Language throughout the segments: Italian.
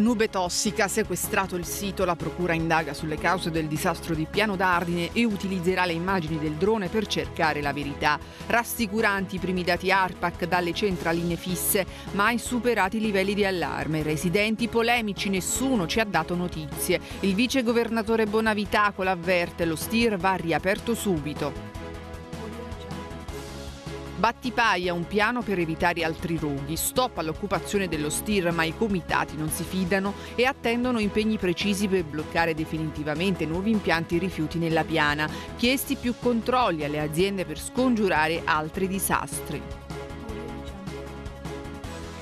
Nube Tossica ha sequestrato il sito, la procura indaga sulle cause del disastro di Piano d'Ardine e utilizzerà le immagini del drone per cercare la verità. Rassicuranti i primi dati ARPAC dalle centraline fisse, mai superati i livelli di allarme. Residenti polemici, nessuno ci ha dato notizie. Il vice governatore Bonavità con l'avverte, lo STIR va riaperto subito. Battipaglia un piano per evitare altri roghi, stop all'occupazione dello STIR ma i comitati non si fidano e attendono impegni precisi per bloccare definitivamente nuovi impianti rifiuti nella piana, chiesti più controlli alle aziende per scongiurare altri disastri.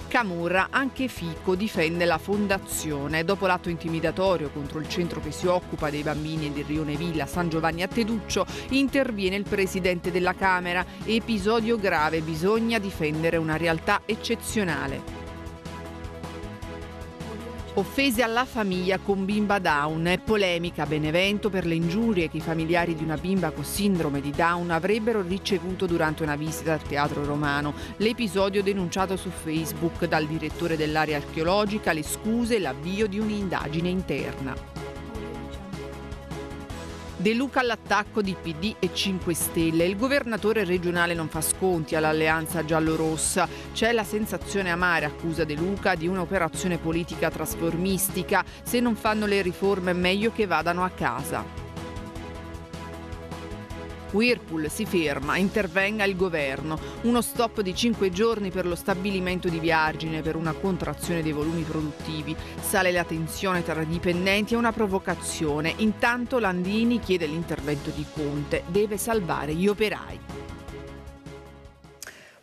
Camurra, anche Fico difende la fondazione. Dopo l'atto intimidatorio contro il centro che si occupa dei bambini del Rione Villa San Giovanni a Teduccio, interviene il presidente della Camera. Episodio grave, bisogna difendere una realtà eccezionale. Offese alla famiglia con bimba Down. È polemica a Benevento per le ingiurie che i familiari di una bimba con sindrome di Down avrebbero ricevuto durante una visita al teatro romano. L'episodio denunciato su Facebook dal direttore dell'area archeologica, le scuse e l'avvio di un'indagine interna. De Luca all'attacco di PD e 5 Stelle. Il governatore regionale non fa sconti all'alleanza giallorossa. C'è la sensazione amara, accusa De Luca, di un'operazione politica trasformistica. Se non fanno le riforme meglio che vadano a casa. Whirlpool si ferma, intervenga il governo. Uno stop di 5 giorni per lo stabilimento di Viargine per una contrazione dei volumi produttivi. Sale la tensione tra dipendenti è una provocazione. Intanto Landini chiede l'intervento di Conte. Deve salvare gli operai.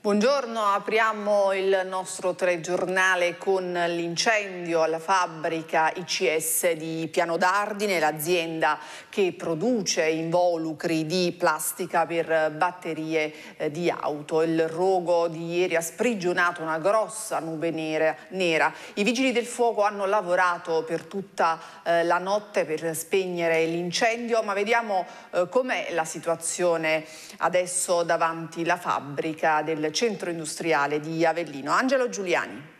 Buongiorno, apriamo il nostro telegiornale con l'incendio alla fabbrica ICS di Piano d'Ardine, l'azienda che produce involucri di plastica per batterie eh, di auto. Il rogo di ieri ha sprigionato una grossa nube nera. I vigili del fuoco hanno lavorato per tutta eh, la notte per spegnere l'incendio, ma vediamo eh, com'è la situazione adesso davanti alla fabbrica del centro industriale di Avellino. Angelo Giuliani.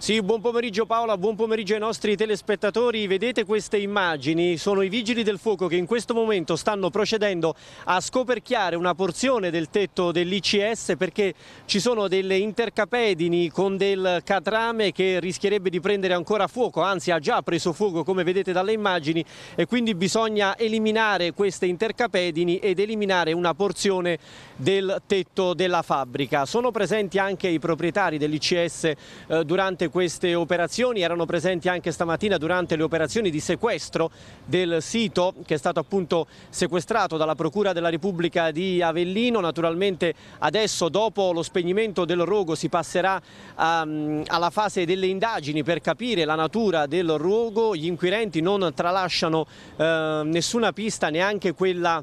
Sì, buon pomeriggio Paola, buon pomeriggio ai nostri telespettatori. Vedete queste immagini? Sono i vigili del fuoco che in questo momento stanno procedendo a scoperchiare una porzione del tetto dell'ICS perché ci sono delle intercapedini con del catrame che rischierebbe di prendere ancora fuoco, anzi ha già preso fuoco come vedete dalle immagini e quindi bisogna eliminare queste intercapedini ed eliminare una porzione del tetto della fabbrica. Sono presenti anche i proprietari dell'ICS eh, durante queste operazioni, erano presenti anche stamattina durante le operazioni di sequestro del sito che è stato appunto sequestrato dalla Procura della Repubblica di Avellino. Naturalmente adesso dopo lo spegnimento del rogo si passerà um, alla fase delle indagini per capire la natura del rogo. Gli inquirenti non tralasciano eh, nessuna pista, neanche quella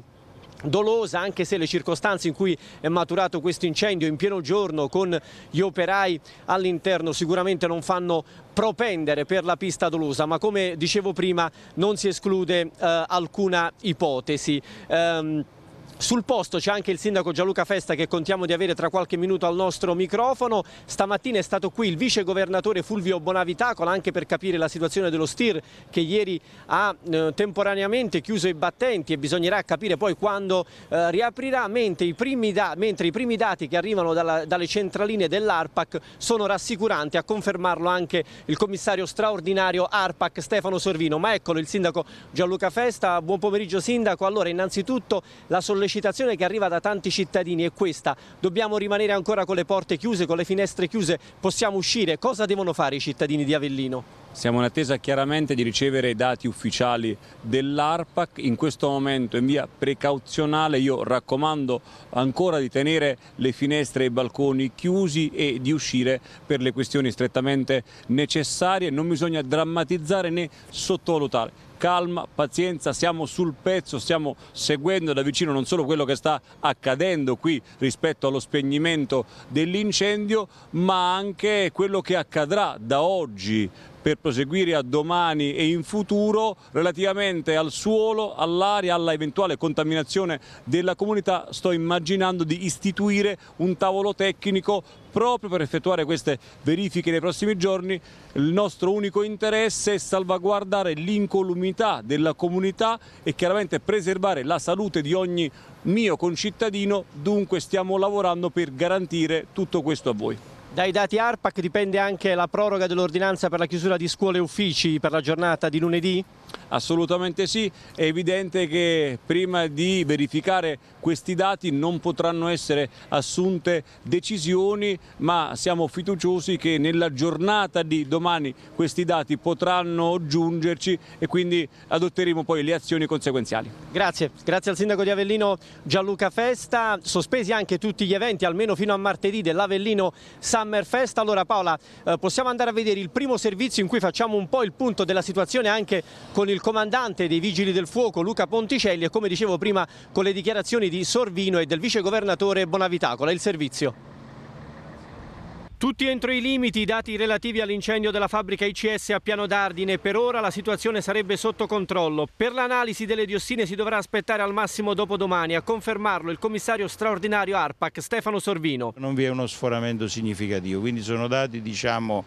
dolosa anche se le circostanze in cui è maturato questo incendio in pieno giorno con gli operai all'interno sicuramente non fanno propendere per la pista dolosa ma come dicevo prima non si esclude eh, alcuna ipotesi. Um, sul posto c'è anche il sindaco Gianluca Festa che contiamo di avere tra qualche minuto al nostro microfono. Stamattina è stato qui il vice governatore Fulvio Bonavitacola anche per capire la situazione dello STIR che ieri ha eh, temporaneamente chiuso i battenti e bisognerà capire poi quando eh, riaprirà, mentre i, mentre i, primi dati che arrivano dalla, dalle centraline dell'ARPAC sono rassicuranti, a confermarlo anche il commissario straordinario ARPAC Stefano Sorvino. Ma eccolo il sindaco Gianluca Festa, buon pomeriggio sindaco. Allora innanzitutto la soluzione sollecitazione che arriva da tanti cittadini è questa, dobbiamo rimanere ancora con le porte chiuse, con le finestre chiuse, possiamo uscire, cosa devono fare i cittadini di Avellino? Siamo in attesa chiaramente di ricevere i dati ufficiali dell'ARPAC, in questo momento in via precauzionale io raccomando ancora di tenere le finestre e i balconi chiusi e di uscire per le questioni strettamente necessarie, non bisogna drammatizzare né sottovalutare calma, pazienza, siamo sul pezzo, stiamo seguendo da vicino non solo quello che sta accadendo qui rispetto allo spegnimento dell'incendio, ma anche quello che accadrà da oggi per proseguire a domani e in futuro relativamente al suolo, all'aria, alla eventuale contaminazione della comunità sto immaginando di istituire un tavolo tecnico proprio per effettuare queste verifiche nei prossimi giorni il nostro unico interesse è salvaguardare l'incolumità della comunità e chiaramente preservare la salute di ogni mio concittadino, dunque stiamo lavorando per garantire tutto questo a voi. Dai dati ARPAC dipende anche la proroga dell'ordinanza per la chiusura di scuole e uffici per la giornata di lunedì? Assolutamente sì, è evidente che prima di verificare questi dati non potranno essere assunte decisioni, ma siamo fiduciosi che nella giornata di domani questi dati potranno giungerci e quindi adotteremo poi le azioni conseguenziali. Grazie, grazie al sindaco di Avellino Gianluca Festa, sospesi anche tutti gli eventi almeno fino a martedì dell'Avellino Summer Fest. Allora Paola, eh, possiamo andare a vedere il primo servizio in cui facciamo un po' il punto della situazione anche con con il comandante dei Vigili del Fuoco Luca Ponticelli e come dicevo prima con le dichiarazioni di Sorvino e del vice governatore Bonavitacola. Il servizio. Tutti entro i limiti i dati relativi all'incendio della fabbrica ICS a Piano d'Ardine. Per ora la situazione sarebbe sotto controllo. Per l'analisi delle diossine si dovrà aspettare al massimo dopodomani. A confermarlo il commissario straordinario ARPAC Stefano Sorvino. Non vi è uno sforamento significativo, quindi sono dati diciamo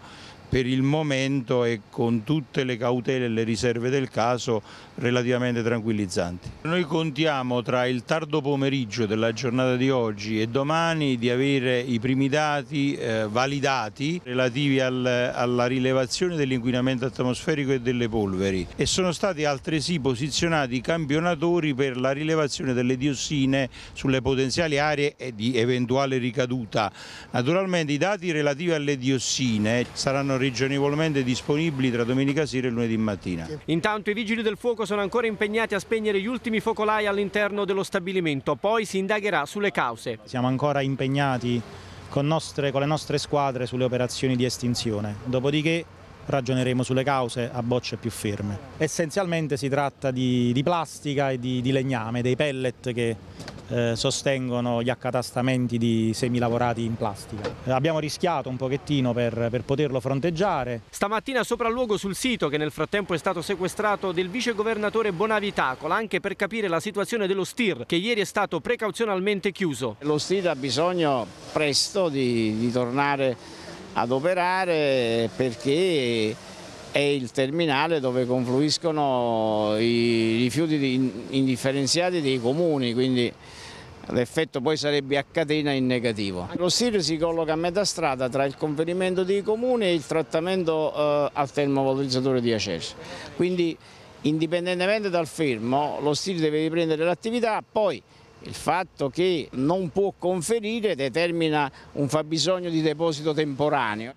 per il momento e con tutte le cautele e le riserve del caso relativamente tranquillizzanti. Noi contiamo tra il tardo pomeriggio della giornata di oggi e domani di avere i primi dati eh, validati relativi al, alla rilevazione dell'inquinamento atmosferico e delle polveri e sono stati altresì posizionati campionatori per la rilevazione delle diossine sulle potenziali aree di eventuale ricaduta. Naturalmente i dati relativi alle diossine saranno ragionevolmente disponibili tra domenica sera e lunedì mattina. Intanto i vigili del fuoco sono ancora impegnati a spegnere gli ultimi focolai all'interno dello stabilimento, poi si indagherà sulle cause. Siamo ancora impegnati con, nostre, con le nostre squadre sulle operazioni di estinzione, dopodiché ragioneremo sulle cause a bocce più ferme. Essenzialmente si tratta di, di plastica e di, di, legname, dei pellet che eh, sostengono gli accatastamenti di semilavorati in plastica. Abbiamo rischiato un pochettino per, per poterlo fronteggiare. Stamattina sopralluogo sul sito che nel frattempo è stato sequestrato del vicegovernatore Bonavi Tacola anche per capire la situazione dello STIR che ieri è stato precauzionalmente chiuso. Lo STIR ha bisogno presto di, di tornare ad operare perché è il terminale dove confluiscono i rifiuti indifferenziati dei comuni, quindi l'effetto poi sarebbe a catena in negativo. Lo SIR si colloca a metà strada tra il conferimento dei comuni e il trattamento eh, al termovalorizzatore di Acerso, quindi indipendentemente dal fermo lo SIR deve riprendere l'attività, poi il fatto che non può conferire determina un fabbisogno di deposito temporaneo.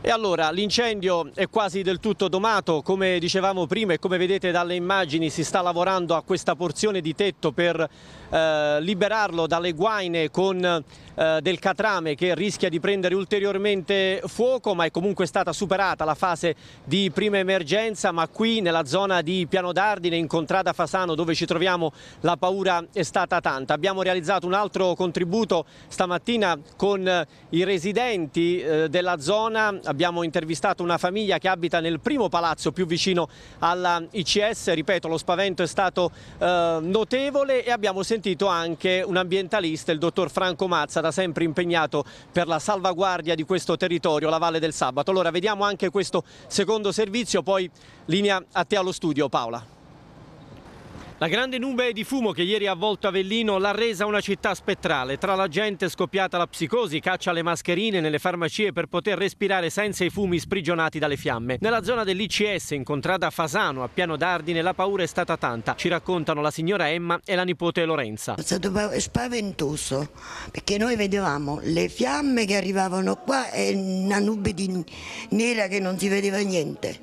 E allora l'incendio è quasi del tutto domato, come dicevamo prima e come vedete dalle immagini si sta lavorando a questa porzione di tetto per eh, liberarlo dalle guaine con eh, del catrame che rischia di prendere ulteriormente fuoco, ma è comunque stata superata la fase di prima emergenza, ma qui nella zona di Piano d'Ardine, in Contrada Fasano, dove ci troviamo, la paura è stata tanta. Abbiamo realizzato un altro contributo stamattina con eh, i residenti eh, della zona, abbiamo intervistato una famiglia che abita nel primo palazzo più vicino alla ICS, ripeto lo spavento è stato eh, notevole e abbiamo sentito sentito anche un ambientalista, il dottor Franco Mazza, da sempre impegnato per la salvaguardia di questo territorio, la Valle del Sabato. Allora vediamo anche questo secondo servizio, poi linea a te allo studio Paola. La grande nube di fumo che ieri ha avvolto Avellino l'ha resa una città spettrale. Tra la gente è scoppiata la psicosi, caccia le mascherine nelle farmacie per poter respirare senza i fumi sprigionati dalle fiamme. Nella zona dell'ICS, incontrata a Fasano, a Piano d'Ardine, la paura è stata tanta. Ci raccontano la signora Emma e la nipote Lorenza. È stato spaventoso, perché noi vedevamo le fiamme che arrivavano qua e una nube di nera che non si vedeva niente.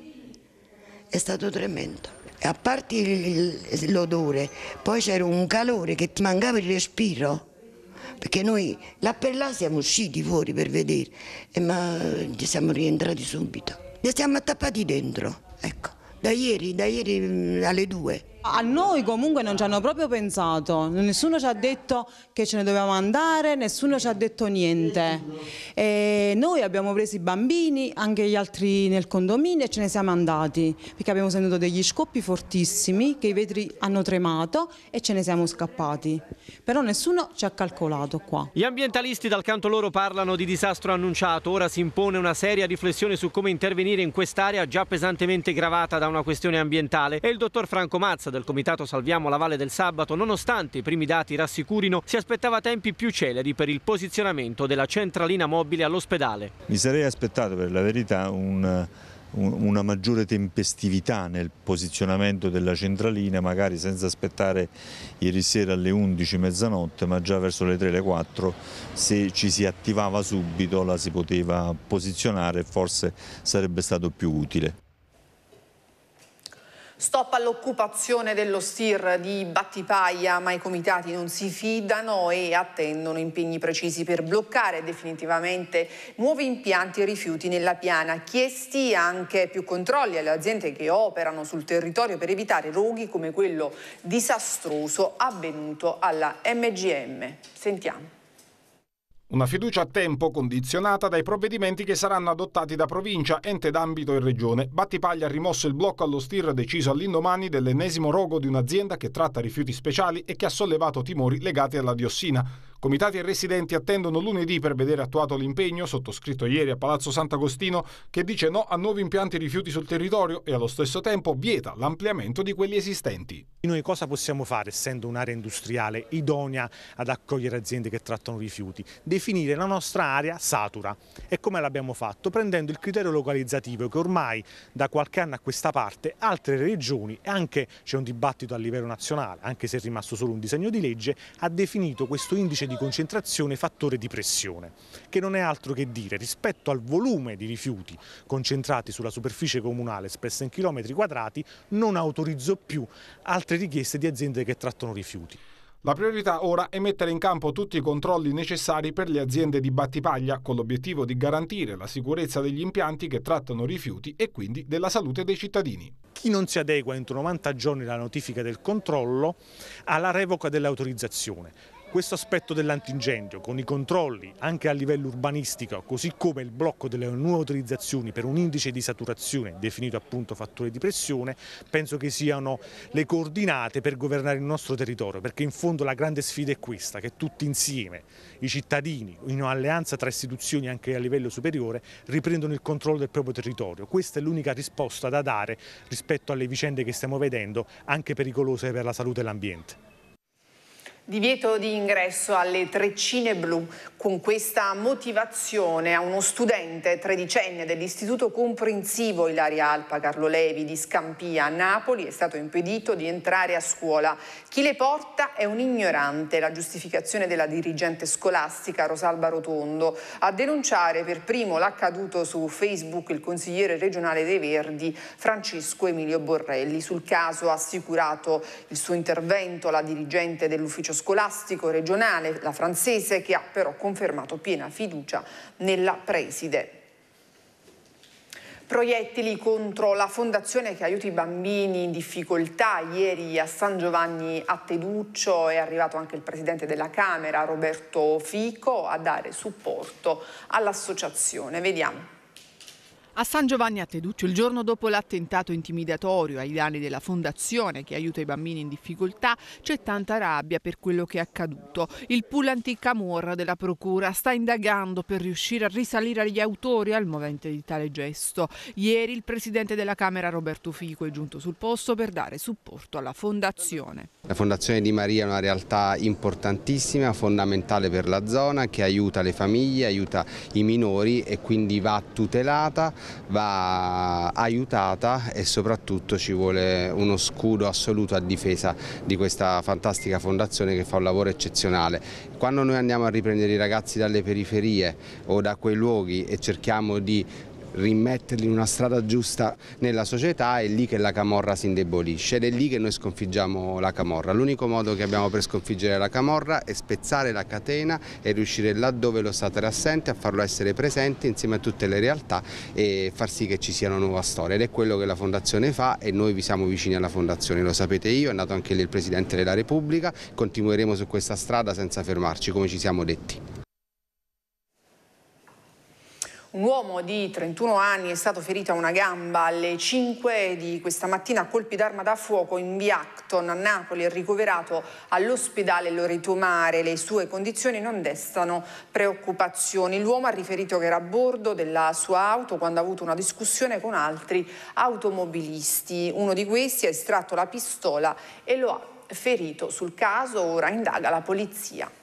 È stato tremendo a parte l'odore, poi c'era un calore che ti mancava il respiro, perché noi là per là siamo usciti fuori per vedere, eh, ma ci eh, siamo rientrati subito. Ci siamo attappati dentro, ecco, da ieri, da ieri mm, alle due. A noi comunque non ci hanno proprio pensato, nessuno ci ha detto che ce ne dovevamo andare, nessuno ci ha detto niente. E noi abbiamo preso i bambini, anche gli altri nel condominio e ce ne siamo andati perché abbiamo sentito degli scoppi fortissimi che i vetri hanno tremato e ce ne siamo scappati. Però nessuno ci ha calcolato qua. Gli ambientalisti dal canto loro parlano di disastro annunciato, ora si impone una seria riflessione su come intervenire in quest'area già pesantemente gravata da una questione ambientale e il dottor Franco Mazza del comitato Salviamo la Valle del Sabato, nonostante i primi dati rassicurino, si aspettava tempi più celeri per il posizionamento della centralina mobile all'ospedale. Mi sarei aspettato per la verità un una maggiore tempestività nel posizionamento della centralina, magari senza aspettare ieri sera alle 11 mezzanotte, ma già verso le 3 le 4 se ci si attivava subito la si poteva posizionare e forse sarebbe stato più utile. Stop all'occupazione dello STIR di Battipaglia, ma i comitati non si fidano e attendono impegni precisi per bloccare definitivamente nuovi impianti e rifiuti nella piana. Chiesti anche più controlli alle aziende che operano sul territorio per evitare roghi come quello disastroso avvenuto alla MGM. Sentiamo. Una fiducia a tempo condizionata dai provvedimenti che saranno adottati da provincia, ente d'ambito e regione. Battipaglia ha rimosso il blocco allo stir deciso all'indomani dell'ennesimo rogo di un'azienda che tratta rifiuti speciali e che ha sollevato timori legati alla diossina. Comitati e residenti attendono lunedì per vedere attuato l'impegno sottoscritto ieri a Palazzo Sant'Agostino che dice no a nuovi impianti rifiuti sul territorio e allo stesso tempo vieta l'ampliamento di quelli esistenti. Noi cosa possiamo fare essendo un'area industriale idonea ad accogliere aziende che trattano rifiuti? Definire la nostra area satura e come l'abbiamo fatto? Prendendo il criterio localizzativo che ormai da qualche anno a questa parte altre regioni e anche c'è un dibattito a livello nazionale, anche se è rimasto solo un disegno di legge, ha definito questo indice di di concentrazione fattore di pressione, che non è altro che dire rispetto al volume di rifiuti concentrati sulla superficie comunale espressa in chilometri quadrati, non autorizzo più altre richieste di aziende che trattano rifiuti. La priorità ora è mettere in campo tutti i controlli necessari per le aziende di battipaglia, con l'obiettivo di garantire la sicurezza degli impianti che trattano rifiuti e quindi della salute dei cittadini. Chi non si adegua entro 90 giorni alla notifica del controllo ha la revoca dell'autorizzazione questo aspetto dell'antincendio, con i controlli anche a livello urbanistico, così come il blocco delle nuove autorizzazioni per un indice di saturazione definito appunto fattore di pressione, penso che siano le coordinate per governare il nostro territorio, perché in fondo la grande sfida è questa, che tutti insieme, i cittadini, in un'alleanza tra istituzioni anche a livello superiore, riprendono il controllo del proprio territorio. Questa è l'unica risposta da dare rispetto alle vicende che stiamo vedendo, anche pericolose per la salute e l'ambiente. Divieto di ingresso alle treccine blu. Con questa motivazione a uno studente tredicenne dell'Istituto Comprensivo Ilaria Alpa Carlo Levi di Scampia a Napoli è stato impedito di entrare a scuola. Chi le porta è un ignorante. La giustificazione della dirigente scolastica Rosalba Rotondo a denunciare per primo l'accaduto su Facebook il consigliere regionale dei Verdi Francesco Emilio Borrelli. Sul caso ha assicurato il suo intervento la dirigente dell'ufficio scolastico regionale, la francese, che ha però confermato piena fiducia nella preside proiettili contro la fondazione che aiuta i bambini in difficoltà. Ieri a San Giovanni a Teduccio è arrivato anche il presidente della Camera, Roberto Fico, a dare supporto all'associazione. Vediamo. A San Giovanni a Teduccio, il giorno dopo l'attentato intimidatorio ai danni della fondazione che aiuta i bambini in difficoltà, c'è tanta rabbia per quello che è accaduto. Il pool anticamorra della procura sta indagando per riuscire a risalire agli autori al movente di tale gesto. Ieri il presidente della Camera Roberto Fico è giunto sul posto per dare supporto alla fondazione. La fondazione di Maria è una realtà importantissima, fondamentale per la zona, che aiuta le famiglie, aiuta i minori e quindi va tutelata va aiutata e soprattutto ci vuole uno scudo assoluto a difesa di questa fantastica fondazione che fa un lavoro eccezionale. Quando noi andiamo a riprendere i ragazzi dalle periferie o da quei luoghi e cerchiamo di rimetterli in una strada giusta nella società, è lì che la Camorra si indebolisce ed è lì che noi sconfiggiamo la Camorra. L'unico modo che abbiamo per sconfiggere la Camorra è spezzare la catena e riuscire là dove lo Stato era assente a farlo essere presente insieme a tutte le realtà e far sì che ci sia una nuova storia ed è quello che la Fondazione fa e noi vi siamo vicini alla Fondazione, lo sapete io, è nato anche lì il Presidente della Repubblica, continueremo su questa strada senza fermarci come ci siamo detti. Un uomo di 31 anni è stato ferito a una gamba alle 5 di questa mattina a colpi d'arma da fuoco in via Acton a Napoli e ricoverato all'ospedale Loreto Mare. Le sue condizioni non destano preoccupazioni. L'uomo ha riferito che era a bordo della sua auto quando ha avuto una discussione con altri automobilisti. Uno di questi ha estratto la pistola e lo ha ferito. Sul caso ora indaga la polizia.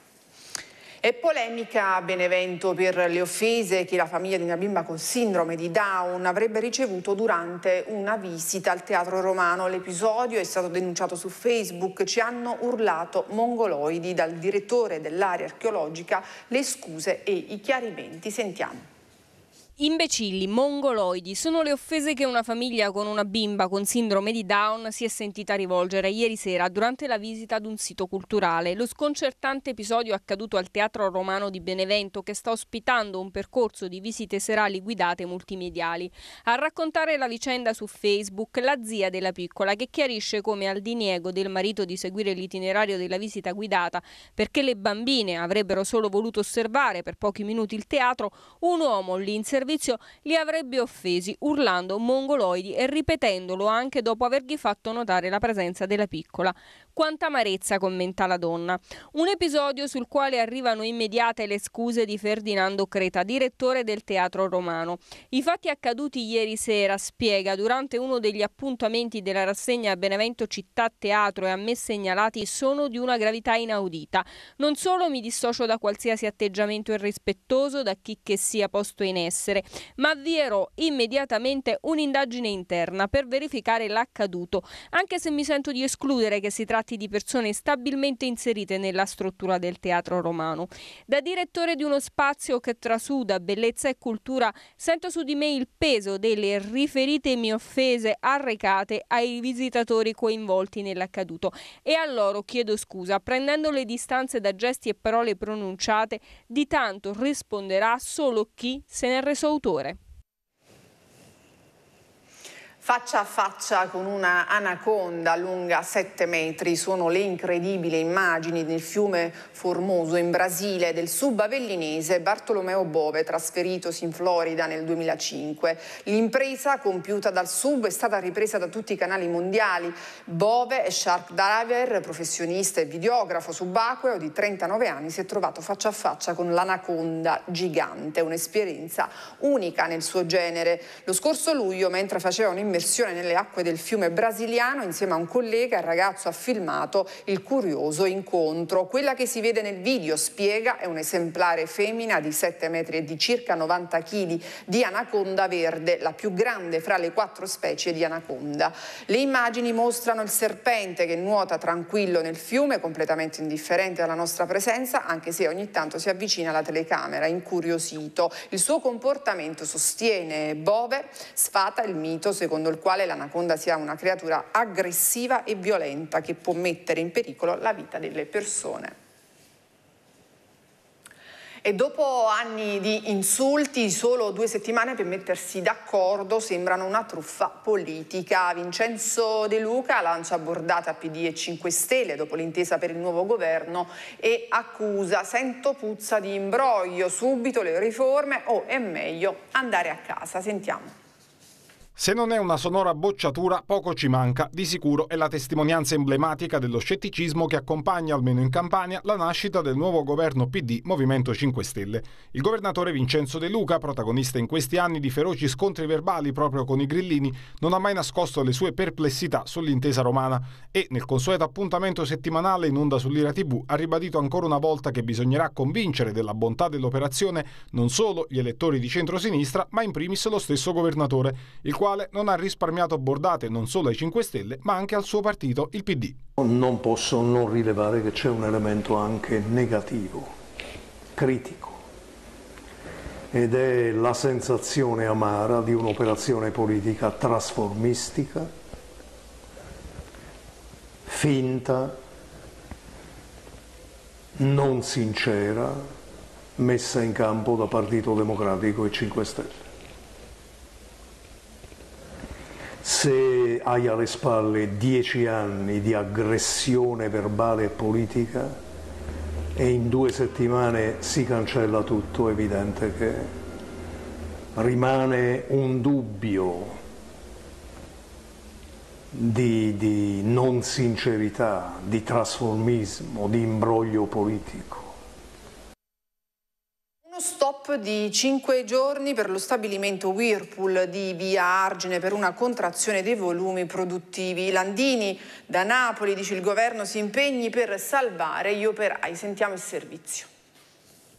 E polemica a Benevento per le offese che la famiglia di una bimba con sindrome di Down avrebbe ricevuto durante una visita al Teatro Romano. L'episodio è stato denunciato su Facebook. Ci hanno urlato mongoloidi dal direttore dell'area archeologica le scuse e i chiarimenti. Sentiamo. Imbecilli, mongoloidi, sono le offese che una famiglia con una bimba con sindrome di Down si è sentita rivolgere ieri sera durante la visita ad un sito culturale. Lo sconcertante episodio accaduto al Teatro Romano di Benevento che sta ospitando un percorso di visite serali guidate multimediali. A raccontare la vicenda su Facebook la zia della piccola che chiarisce come al diniego del marito di seguire l'itinerario della visita guidata perché le bambine avrebbero solo voluto osservare per pochi minuti il teatro, un uomo l'inserviva servizio li avrebbe offesi urlando mongoloidi e ripetendolo anche dopo avergli fatto notare la presenza della piccola. Quanta amarezza, commenta la donna. Un episodio sul quale arrivano immediate le scuse di Ferdinando Creta, direttore del Teatro Romano. I fatti accaduti ieri sera, spiega, durante uno degli appuntamenti della rassegna Benevento Città Teatro e a me segnalati, sono di una gravità inaudita. Non solo mi dissocio da qualsiasi atteggiamento irrispettoso da chi che sia posto in essere, ma avvierò immediatamente un'indagine interna per verificare l'accaduto, anche se mi sento di escludere che si tratta tratti di persone stabilmente inserite nella struttura del teatro romano. Da direttore di uno spazio che trasuda bellezza e cultura, sento su di me il peso delle riferite mie offese arrecate ai visitatori coinvolti nell'accaduto e a loro chiedo scusa, prendendo le distanze da gesti e parole pronunciate, di tanto risponderà solo chi se ne è reso autore. Faccia a faccia con una anaconda lunga 7 metri sono le incredibili immagini nel fiume Formoso in Brasile del subavellinese Bartolomeo Bove trasferitosi in Florida nel 2005. L'impresa compiuta dal sub è stata ripresa da tutti i canali mondiali. Bove è shark diver, professionista e videografo subacqueo di 39 anni si è trovato faccia a faccia con l'anaconda gigante, un'esperienza unica nel suo genere. Lo scorso luglio mentre facevano in immersione nelle acque del fiume brasiliano, insieme a un collega il ragazzo ha filmato il curioso incontro. Quella che si vede nel video, spiega, è un esemplare femmina di 7 metri e di circa 90 kg di anaconda verde, la più grande fra le quattro specie di anaconda. Le immagini mostrano il serpente che nuota tranquillo nel fiume, completamente indifferente alla nostra presenza, anche se ogni tanto si avvicina alla telecamera, incuriosito. Il suo comportamento, sostiene Bove, sfata il mito secondo secondo il quale l'anaconda sia una creatura aggressiva e violenta che può mettere in pericolo la vita delle persone. E dopo anni di insulti, solo due settimane per mettersi d'accordo sembrano una truffa politica. Vincenzo De Luca lancia bordata PD e 5 Stelle dopo l'intesa per il nuovo governo e accusa sento puzza di imbroglio, subito le riforme o oh, è meglio andare a casa. Sentiamo. Se non è una sonora bocciatura, poco ci manca, di sicuro è la testimonianza emblematica dello scetticismo che accompagna, almeno in Campania, la nascita del nuovo governo PD Movimento 5 Stelle. Il governatore Vincenzo De Luca, protagonista in questi anni di feroci scontri verbali proprio con i grillini, non ha mai nascosto le sue perplessità sull'intesa romana e, nel consueto appuntamento settimanale in onda sull'Ira TV, ha ribadito ancora una volta che bisognerà convincere della bontà dell'operazione non solo gli elettori di centrosinistra, ma in primis lo stesso governatore, il quale non ha risparmiato bordate non solo ai 5 Stelle, ma anche al suo partito, il PD. Non posso non rilevare che c'è un elemento anche negativo, critico, ed è la sensazione amara di un'operazione politica trasformistica, finta, non sincera, messa in campo da Partito Democratico e 5 Stelle. se hai alle spalle dieci anni di aggressione verbale e politica e in due settimane si cancella tutto, è evidente che rimane un dubbio di, di non sincerità, di trasformismo, di imbroglio politico stop di 5 giorni per lo stabilimento Whirlpool di Via Argine per una contrazione dei volumi produttivi. Landini da Napoli dice il governo si impegni per salvare gli operai. Sentiamo il servizio.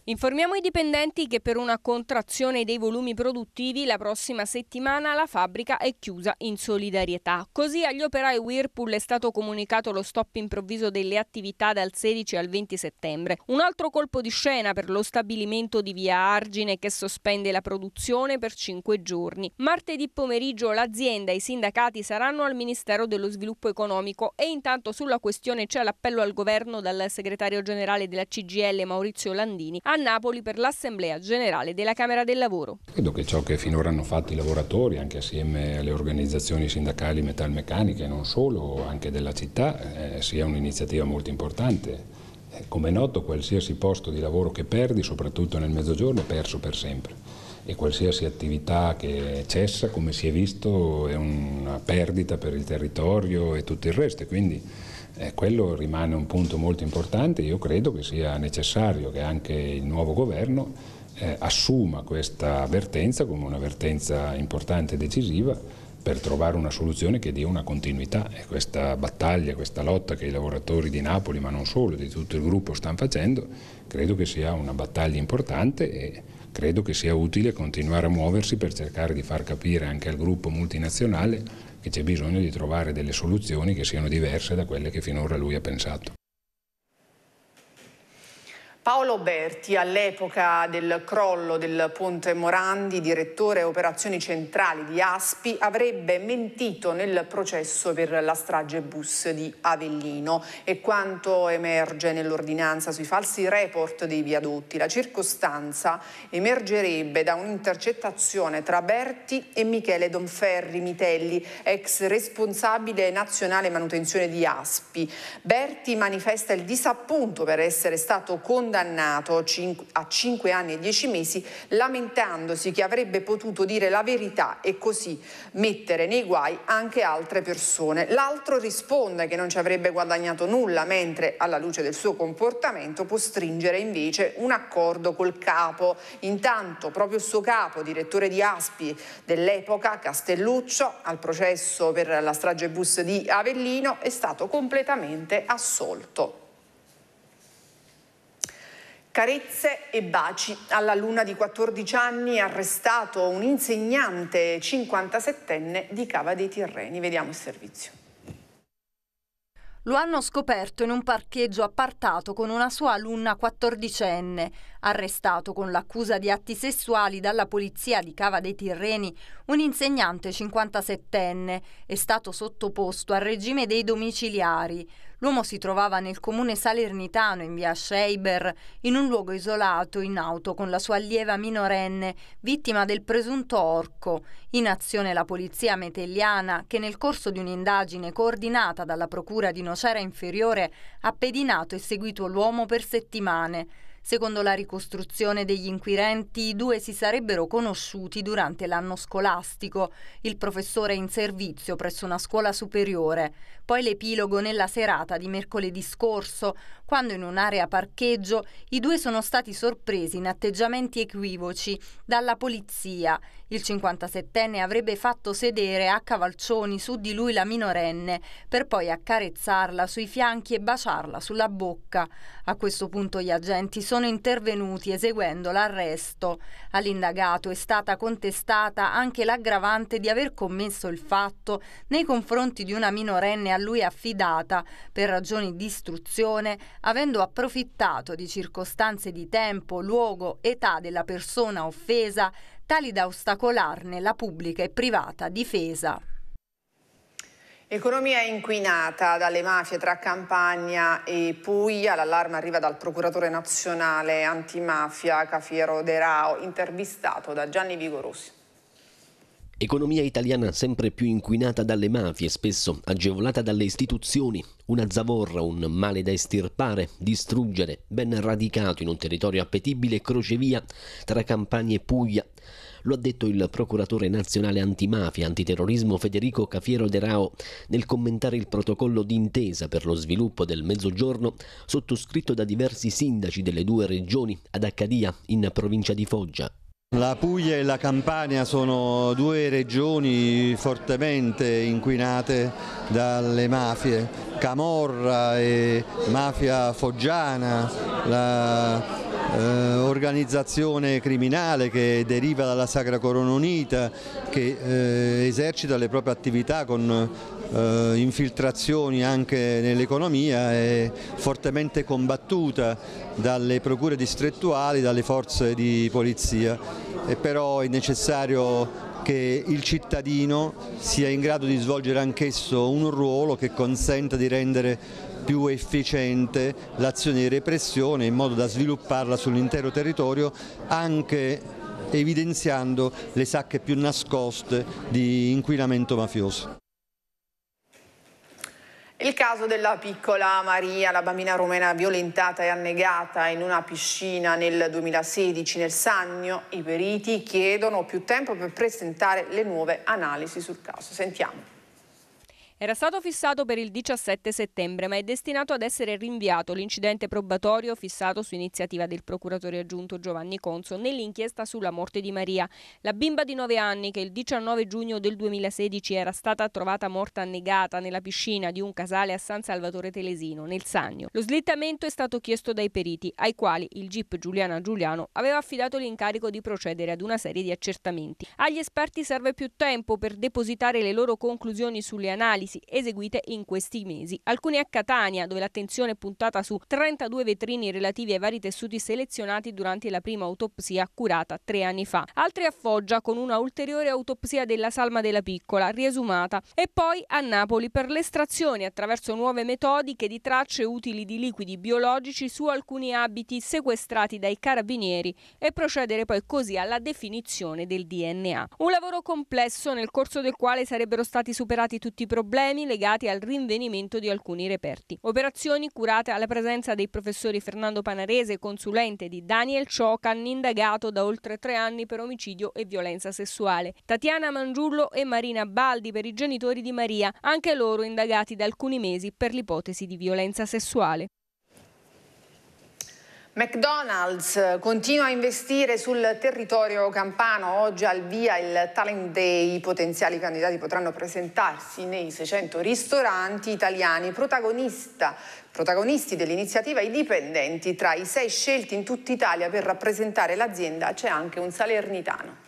Informiamo i dipendenti che per una contrazione dei volumi produttivi la prossima settimana la fabbrica è chiusa in solidarietà. Così agli operai Whirlpool è stato comunicato lo stop improvviso delle attività dal 16 al 20 settembre. Un altro colpo di scena per lo stabilimento di Via Argine che sospende la produzione per 5 giorni. Martedì pomeriggio l'azienda e i sindacati saranno al Ministero dello Sviluppo Economico e intanto sulla questione c'è l'appello al governo dal segretario generale della CGL Maurizio Landini a Napoli per l'Assemblea Generale della Camera del Lavoro. Credo che ciò che finora hanno fatto i lavoratori, anche assieme alle organizzazioni sindacali metalmeccaniche e non solo, anche della città, eh, sia un'iniziativa molto importante. Eh, come è noto, qualsiasi posto di lavoro che perdi, soprattutto nel mezzogiorno, è perso per sempre e qualsiasi attività che cessa, come si è visto, è una perdita per il territorio e tutto il resto. Quindi eh, quello rimane un punto molto importante. Io credo che sia necessario che anche il nuovo governo eh, assuma questa avvertenza come una un'avvertenza importante e decisiva per trovare una soluzione che dia una continuità e questa battaglia, questa lotta che i lavoratori di Napoli, ma non solo, di tutto il gruppo stanno facendo, credo che sia una battaglia importante e credo che sia utile continuare a muoversi per cercare di far capire anche al gruppo multinazionale che c'è bisogno di trovare delle soluzioni che siano diverse da quelle che finora lui ha pensato. Paolo Berti, all'epoca del crollo del Ponte Morandi, direttore operazioni centrali di Aspi, avrebbe mentito nel processo per la strage bus di Avellino e quanto emerge nell'ordinanza sui falsi report dei viadotti. La circostanza emergerebbe da un'intercettazione tra Berti e Michele Donferri Mitelli, ex responsabile nazionale manutenzione di Aspi. Berti manifesta il disappunto per essere stato condannato condannato a 5 anni e 10 mesi lamentandosi che avrebbe potuto dire la verità e così mettere nei guai anche altre persone. L'altro risponde che non ci avrebbe guadagnato nulla mentre alla luce del suo comportamento può stringere invece un accordo col capo. Intanto proprio il suo capo, direttore di Aspi dell'epoca, Castelluccio, al processo per la strage bus di Avellino è stato completamente assolto. Carezze e baci. All'alunna di 14 anni arrestato un insegnante 57enne di Cava dei Tirreni. Vediamo il servizio. Lo hanno scoperto in un parcheggio appartato con una sua alunna 14enne arrestato con l'accusa di atti sessuali dalla polizia di Cava dei Tirreni, un insegnante 57enne è stato sottoposto al regime dei domiciliari. L'uomo si trovava nel comune salernitano in via Scheiber, in un luogo isolato in auto con la sua allieva minorenne, vittima del presunto orco. In azione la polizia metelliana, che nel corso di un'indagine coordinata dalla procura di Nocera Inferiore ha pedinato e seguito l'uomo per settimane. Secondo la ricostruzione degli inquirenti, i due si sarebbero conosciuti durante l'anno scolastico. Il professore è in servizio presso una scuola superiore. Poi l'epilogo nella serata di mercoledì scorso, quando in un'area parcheggio i due sono stati sorpresi in atteggiamenti equivoci dalla polizia il 57enne avrebbe fatto sedere a cavalcioni su di lui la minorenne per poi accarezzarla sui fianchi e baciarla sulla bocca. A questo punto gli agenti sono intervenuti eseguendo l'arresto. All'indagato è stata contestata anche l'aggravante di aver commesso il fatto nei confronti di una minorenne a lui affidata per ragioni di istruzione, avendo approfittato di circostanze di tempo, luogo, età della persona offesa tali da ostacolarne la pubblica e privata difesa. Economia inquinata dalle mafie tra Campagna e Puglia, l'allarme arriva dal procuratore nazionale antimafia Cafiero De Rao, intervistato da Gianni Vigorosi. Economia italiana sempre più inquinata dalle mafie, spesso agevolata dalle istituzioni, una zavorra, un male da estirpare, distruggere, ben radicato in un territorio appetibile crocevia tra Campania e Puglia. Lo ha detto il procuratore nazionale antimafia e antiterrorismo Federico Cafiero De Rao nel commentare il protocollo d'intesa per lo sviluppo del Mezzogiorno sottoscritto da diversi sindaci delle due regioni ad Accadia in provincia di Foggia. La Puglia e la Campania sono due regioni fortemente inquinate dalle mafie, Camorra e mafia foggiana, l'organizzazione eh, criminale che deriva dalla Sacra Corona Unita, che eh, esercita le proprie attività con eh, infiltrazioni anche nell'economia è fortemente combattuta dalle procure distrettuali, dalle forze di polizia è però è necessario che il cittadino sia in grado di svolgere anch'esso un ruolo che consenta di rendere più efficiente l'azione di repressione in modo da svilupparla sull'intero territorio anche evidenziando le sacche più nascoste di inquinamento mafioso. Il caso della piccola Maria, la bambina rumena violentata e annegata in una piscina nel 2016 nel Sannio, i periti chiedono più tempo per presentare le nuove analisi sul caso. Sentiamo. Era stato fissato per il 17 settembre, ma è destinato ad essere rinviato l'incidente probatorio fissato su iniziativa del procuratore aggiunto Giovanni Conso nell'inchiesta sulla morte di Maria, la bimba di 9 anni che il 19 giugno del 2016 era stata trovata morta annegata nella piscina di un casale a San Salvatore Telesino, nel Sannio. Lo slittamento è stato chiesto dai periti, ai quali il GIP Giuliana Giuliano aveva affidato l'incarico di procedere ad una serie di accertamenti. Agli esperti serve più tempo per depositare le loro conclusioni sulle analisi analisi eseguite in questi mesi. Alcune a Catania, dove l'attenzione è puntata su 32 vetrini relativi ai vari tessuti selezionati durante la prima autopsia curata tre anni fa. Altre a Foggia, con una ulteriore autopsia della salma della piccola, riesumata. E poi a Napoli per l'estrazione attraverso nuove metodiche di tracce utili di liquidi biologici su alcuni abiti sequestrati dai carabinieri e procedere poi così alla definizione del DNA. Un lavoro complesso nel corso del quale sarebbero stati superati tutti i problemi problemi legati al rinvenimento di alcuni reperti. Operazioni curate alla presenza dei professori Fernando Panarese, consulente di Daniel Ciocan, indagato da oltre tre anni per omicidio e violenza sessuale, Tatiana Mangiullo e Marina Baldi per i genitori di Maria, anche loro indagati da alcuni mesi per l'ipotesi di violenza sessuale. McDonald's eh, continua a investire sul territorio campano, oggi al via il Talent Day, i potenziali candidati potranno presentarsi nei 600 ristoranti italiani, protagonisti dell'iniziativa i dipendenti, tra i sei scelti in tutta Italia per rappresentare l'azienda c'è anche un salernitano.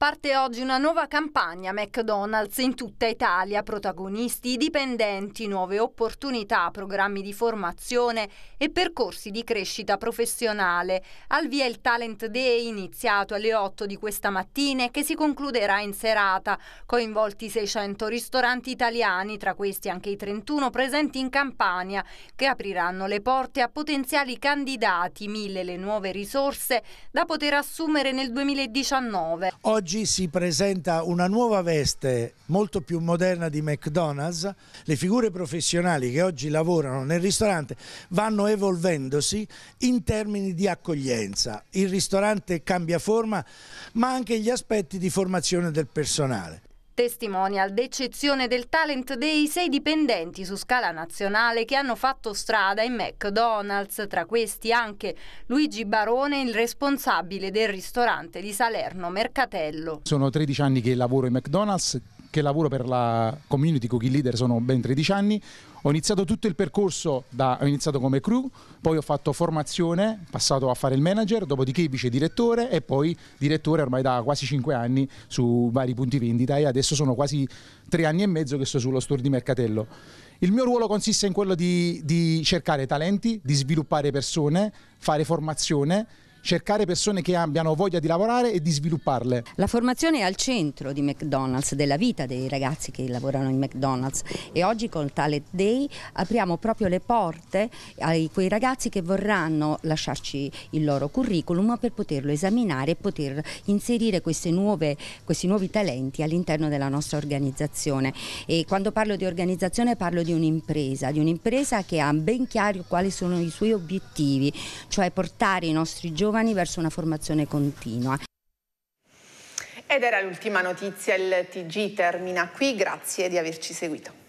Parte oggi una nuova campagna McDonald's in tutta Italia, protagonisti dipendenti, nuove opportunità, programmi di formazione e percorsi di crescita professionale. Al via il Talent Day iniziato alle 8 di questa mattina e che si concluderà in serata, coinvolti 600 ristoranti italiani, tra questi anche i 31 presenti in Campania, che apriranno le porte a potenziali candidati, mille le nuove risorse da poter assumere nel 2019. Oggi oggi si presenta una nuova veste molto più moderna di McDonald's, le figure professionali che oggi lavorano nel ristorante vanno evolvendosi in termini di accoglienza, il ristorante cambia forma ma anche gli aspetti di formazione del personale. Testimonial d'eccezione del talent dei sei dipendenti su scala nazionale che hanno fatto strada in McDonald's, tra questi anche Luigi Barone, il responsabile del ristorante di Salerno Mercatello. Sono 13 anni che lavoro in McDonald's, che lavoro per la community cookie leader sono ben 13 anni, ho iniziato tutto il percorso, da, ho iniziato come crew, poi ho fatto formazione, passato a fare il manager, dopodiché vice direttore e poi direttore ormai da quasi 5 anni su vari punti vendita e adesso sono quasi 3 anni e mezzo che sto sullo store di Mercatello. Il mio ruolo consiste in quello di, di cercare talenti, di sviluppare persone, fare formazione cercare persone che abbiano voglia di lavorare e di svilupparle. La formazione è al centro di McDonald's, della vita dei ragazzi che lavorano in McDonald's e oggi con Talent Day apriamo proprio le porte a quei ragazzi che vorranno lasciarci il loro curriculum per poterlo esaminare e poter inserire nuove, questi nuovi talenti all'interno della nostra organizzazione. E quando parlo di organizzazione parlo di un'impresa, di un'impresa che ha ben chiaro quali sono i suoi obiettivi, cioè portare i nostri giovani giovani verso una formazione continua. Ed era l'ultima notizia, il TG termina qui, grazie di averci seguito.